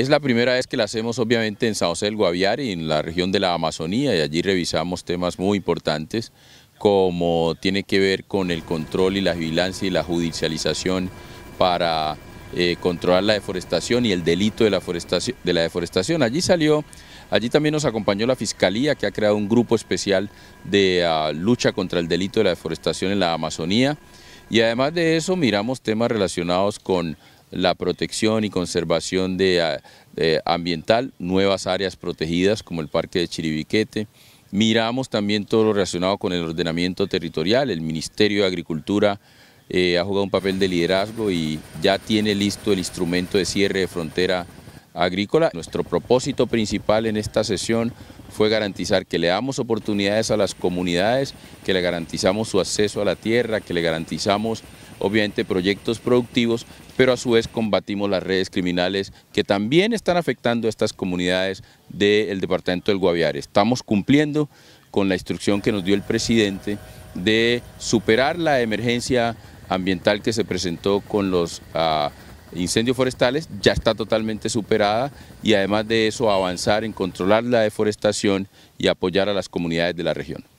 Es la primera vez que la hacemos obviamente en San José del y en la región de la Amazonía, y allí revisamos temas muy importantes como tiene que ver con el control y la vigilancia y la judicialización para eh, controlar la deforestación y el delito de la, deforestación. Allí salió, allí también nos acompañó la Fiscalía que ha creado un grupo especial de ah, lucha contra el delito de la deforestación en la Amazonía y además de eso miramos temas relacionados con la protección y conservación ah, de, ambiental, nuevas áreas protegidas como el Parque de Chiribiquete, Miramos también todo lo relacionado con el ordenamiento territorial. El Ministerio de Agricultura eh, ha jugado un papel de liderazgo y ya tiene listo el instrumento de cierre de frontera agrícola. Nuestro propósito principal en esta sesión fue garantizar que le damos oportunidades a las comunidades, que le garantizamos su acceso a la tierra, que le garantizamos obviamente proyectos productivos, pero a su vez combatimos las redes criminales que también están afectando a estas comunidades del departamento del Guaviare. Estamos cumpliendo con la instrucción que nos dio el presidente de superar la emergencia ambiental que se presentó con los ah, incendios forestales, ya está totalmente superada y además de eso avanzar en controlar la deforestación y apoyar a las comunidades de la región.